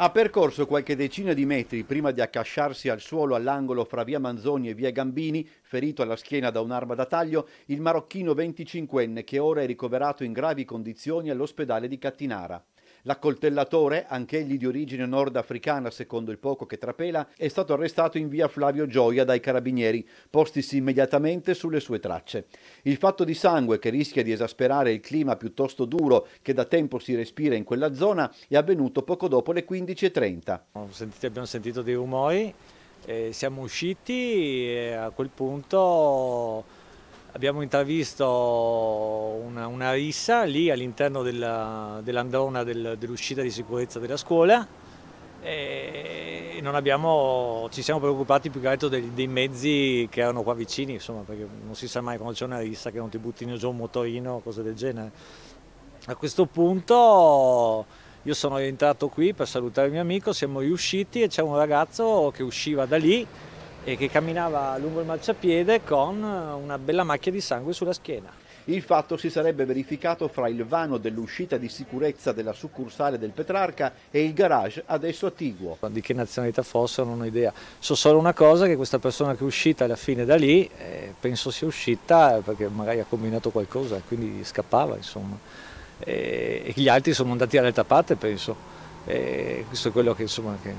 Ha percorso qualche decina di metri prima di accasciarsi al suolo all'angolo fra via Manzoni e via Gambini, ferito alla schiena da un'arma da taglio, il marocchino 25enne che ora è ricoverato in gravi condizioni all'ospedale di Cattinara. L'accoltellatore, anch'egli di origine nordafricana secondo il poco che trapela, è stato arrestato in via Flavio Gioia dai carabinieri, postisi immediatamente sulle sue tracce. Il fatto di sangue che rischia di esasperare il clima piuttosto duro che da tempo si respira in quella zona è avvenuto poco dopo le 15.30. Sentite, abbiamo sentito dei rumori, eh, siamo usciti e a quel punto abbiamo intravisto una, una rissa lì all'interno dell'androna del, dell'uscita di sicurezza della scuola e abbiamo, ci siamo preoccupati più che altro dei, dei, mezzi che erano qua vicini, insomma, perché non si sa mai quando c'è una rissa che non ti butti giù un motorino o cose del genere. A questo punto io sono rientrato qui per salutare il mio amico, siamo riusciti e c'è un ragazzo che usciva da lì e che camminava lungo il marciapiede con una bella macchia di sangue sulla schiena. Il fatto si sarebbe verificato fra il vano dell'uscita di sicurezza della succursale del Petrarca e il garage adesso attiguo. Di che nazionalità fosse non ho idea, so solo una cosa che questa persona che è uscita alla fine da lì eh, penso sia uscita perché magari ha combinato qualcosa e quindi scappava insomma e, eh, e gli altri sono andati dall'altra parte penso e eh, questo è quello che, insomma, che,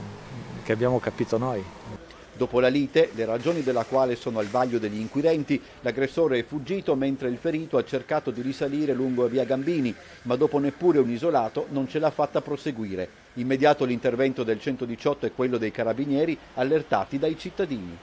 che abbiamo capito noi. Dopo la lite, le ragioni della quale sono al vaglio degli inquirenti, l'aggressore è fuggito mentre il ferito ha cercato di risalire lungo via Gambini, ma dopo neppure un isolato non ce l'ha fatta proseguire. Immediato l'intervento del 118 e quello dei carabinieri allertati dai cittadini.